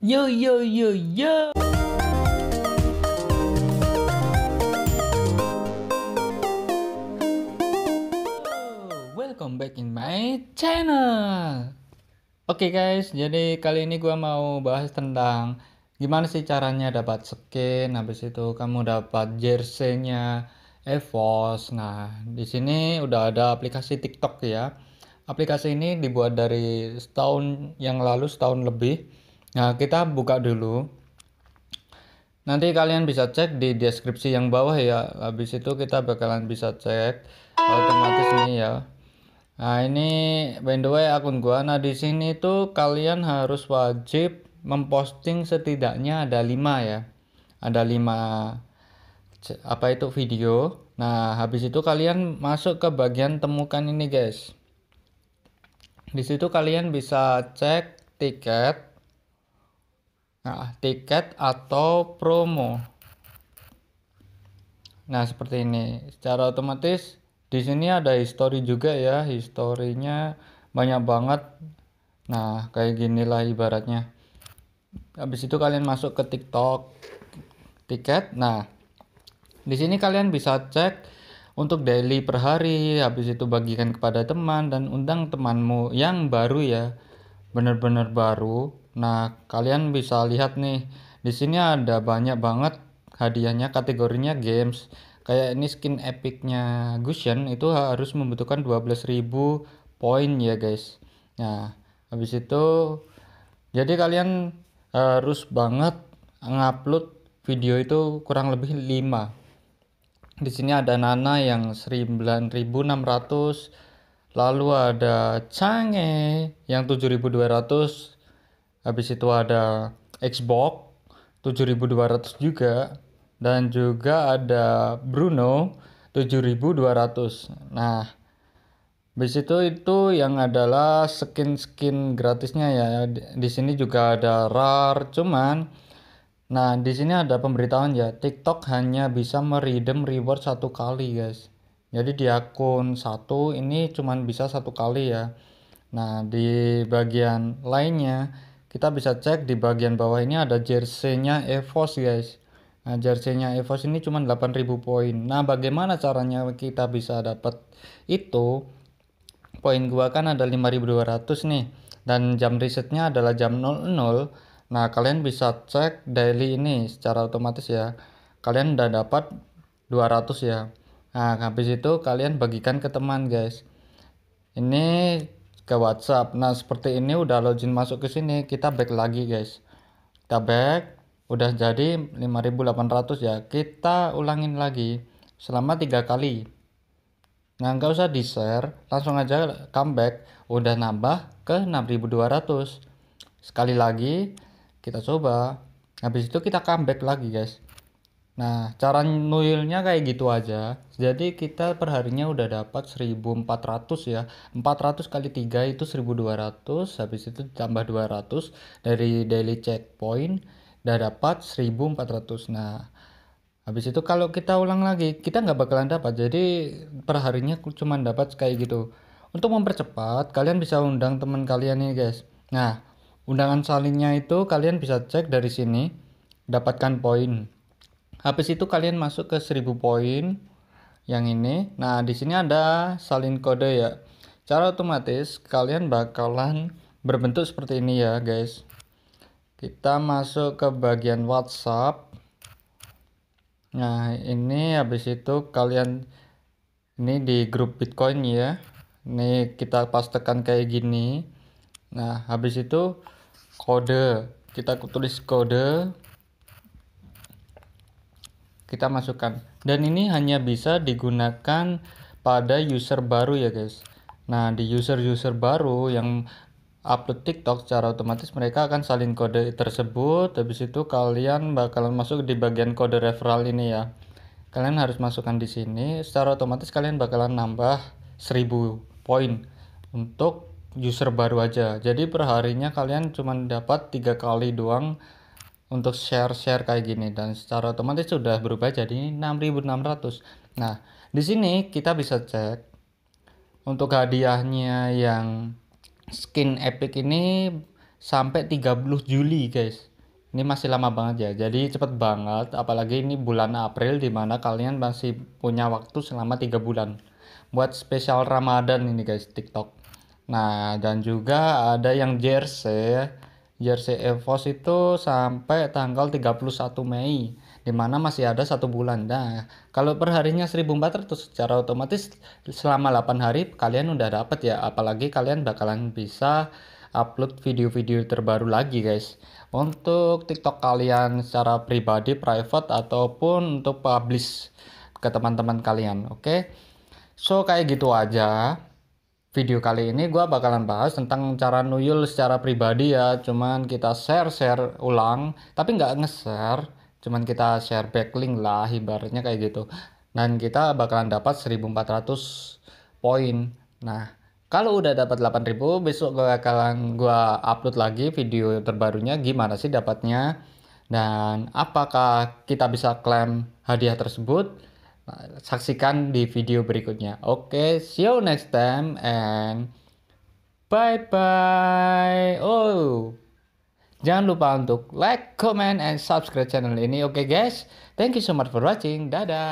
Yo yo yo yo. Welcome back in my channel. Oke okay guys, jadi kali ini gue mau bahas tentang gimana sih caranya dapat skin, habis itu kamu dapat jersey-nya EVOS. Nah, di sini udah ada aplikasi TikTok ya aplikasi ini dibuat dari setahun yang lalu setahun lebih Nah, kita buka dulu. Nanti kalian bisa cek di deskripsi yang bawah ya. Habis itu kita bakalan bisa cek otomatis nih ya. Nah, ini by the way akun gua. Nah, di sini tuh kalian harus wajib memposting setidaknya ada 5 ya. Ada 5 apa itu video. Nah, habis itu kalian masuk ke bagian temukan ini, guys. Di situ kalian bisa cek tiket Nah, tiket atau promo. Nah, seperti ini. Secara otomatis di sini ada history juga ya. Historinya banyak banget. Nah, kayak ginilah ibaratnya. Habis itu kalian masuk ke TikTok tiket. Nah, di sini kalian bisa cek untuk daily per hari, habis itu bagikan kepada teman dan undang temanmu yang baru ya. Benar-benar baru Nah, kalian bisa lihat nih, di sini ada banyak banget hadiahnya kategorinya games. Kayak ini skin epicnya Gusion itu harus membutuhkan 12.000 poin ya guys. Nah, habis itu jadi kalian harus banget ngupload video itu kurang lebih 5. Di sini ada Nana yang 9.600 lalu ada Change yang 7200 habis itu ada Xbox 7200 juga dan juga ada Bruno 7200 nah habis itu itu yang adalah skin-skin gratisnya ya di sini juga ada rare cuman nah di sini ada pemberitahuan ya TikTok hanya bisa meredem reward satu kali guys jadi di akun satu ini cuman bisa satu kali ya nah di bagian lainnya kita bisa cek di bagian bawah ini ada jersey EVOS guys nah jersey EVOS ini cuma 8000 poin nah bagaimana caranya kita bisa dapat itu poin gua kan ada 5200 nih dan jam risetnya adalah jam 00 nah kalian bisa cek daily ini secara otomatis ya kalian udah dapat 200 ya nah habis itu kalian bagikan ke teman guys ini ke WhatsApp. Nah, seperti ini udah login masuk ke sini, kita back lagi, guys. Kita back, udah jadi 5800 ya. Kita ulangin lagi selama tiga kali. Nah, nggak usah di-share, langsung aja comeback, udah nambah ke 6200. Sekali lagi, kita coba. Habis itu kita comeback lagi, guys. Nah, cara nuilnya kayak gitu aja. Jadi kita perharinya udah dapat 1400 ya. 400 kali 3 itu 1200, habis itu ditambah 200 dari daily checkpoint udah dapat 1400. Nah, habis itu kalau kita ulang lagi, kita nggak bakalan dapat. Jadi perharinya cuma dapat kayak gitu. Untuk mempercepat, kalian bisa undang teman kalian nih, guys. Nah, undangan salinnya itu kalian bisa cek dari sini, dapatkan poin habis itu kalian masuk ke 1000 poin yang ini nah di sini ada salin kode ya cara otomatis kalian bakalan berbentuk seperti ini ya guys kita masuk ke bagian WhatsApp nah ini habis itu kalian ini di grup Bitcoin ya ini kita pas tekan kayak gini nah habis itu kode kita tulis kode kita masukkan dan ini hanya bisa digunakan pada user baru ya guys nah di user-user baru yang upload TikTok secara otomatis mereka akan salin kode tersebut habis itu kalian bakalan masuk di bagian kode referral ini ya kalian harus masukkan di sini secara otomatis kalian bakalan nambah 1000 poin untuk user baru aja jadi perharinya kalian cuma dapat tiga kali doang untuk share-share kayak gini dan secara otomatis sudah berubah jadi 6600 nah di sini kita bisa cek untuk hadiahnya yang skin epic ini sampai 30 Juli guys ini masih lama banget ya jadi cepet banget apalagi ini bulan April dimana kalian masih punya waktu selama 3 bulan buat spesial Ramadan ini guys TikTok nah dan juga ada yang jersey jersey EVOS itu sampai tanggal 31 Mei di mana masih ada satu bulan. Nah, kalau perharinya 1400 secara otomatis selama 8 hari kalian udah dapat ya, apalagi kalian bakalan bisa upload video-video terbaru lagi guys. Untuk TikTok kalian secara pribadi, private ataupun untuk publish ke teman-teman kalian, oke? Okay? So kayak gitu aja video kali ini gue bakalan bahas tentang cara nuyul secara pribadi ya cuman kita share-share ulang tapi nggak nge-share cuman kita share backlink lah ibaratnya kayak gitu dan kita bakalan dapat 1400 poin nah kalau udah dapat 8000 besok gue akan gue upload lagi video terbarunya gimana sih dapatnya dan apakah kita bisa klaim hadiah tersebut Saksikan di video berikutnya. Oke, okay, see you next time and bye bye. Oh, jangan lupa untuk like, comment, and subscribe channel ini. Oke okay, guys, thank you so much for watching. Dadah.